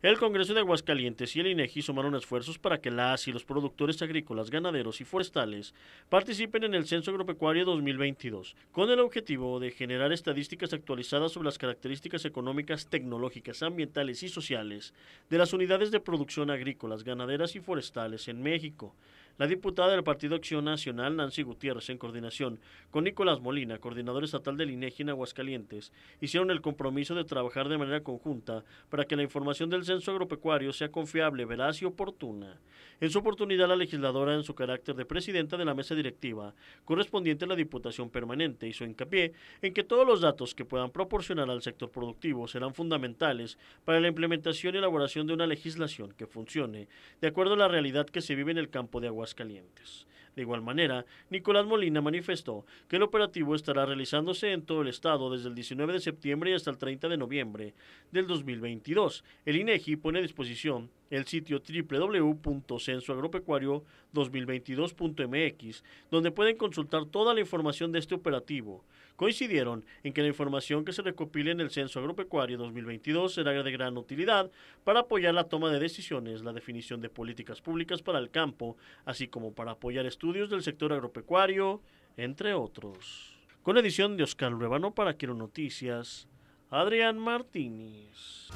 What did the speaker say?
El Congreso de Aguascalientes y el INEGI sumaron esfuerzos para que las y los productores agrícolas, ganaderos y forestales participen en el Censo Agropecuario 2022, con el objetivo de generar estadísticas actualizadas sobre las características económicas, tecnológicas, ambientales y sociales de las unidades de producción agrícolas, ganaderas y forestales en México la diputada del Partido Acción Nacional, Nancy Gutiérrez, en coordinación con Nicolás Molina, coordinador estatal del INEGI en Aguascalientes, hicieron el compromiso de trabajar de manera conjunta para que la información del censo agropecuario sea confiable, veraz y oportuna. En su oportunidad, la legisladora, en su carácter de presidenta de la mesa directiva correspondiente a la Diputación Permanente, hizo hincapié en que todos los datos que puedan proporcionar al sector productivo serán fundamentales para la implementación y elaboración de una legislación que funcione de acuerdo a la realidad que se vive en el campo de Aguascalientes calientes. De igual manera, Nicolás Molina manifestó que el operativo estará realizándose en todo el estado desde el 19 de septiembre hasta el 30 de noviembre del 2022. El INEGI e pone a disposición el sitio www.censoagropecuario2022.mx, donde pueden consultar toda la información de este operativo. Coincidieron en que la información que se recopile en el Censo Agropecuario 2022 será de gran utilidad para apoyar la toma de decisiones, la definición de políticas públicas para el campo, así como para apoyar estudios del sector agropecuario, entre otros. Con la edición de Oscar Luebano para Quiero Noticias, Adrián Martínez.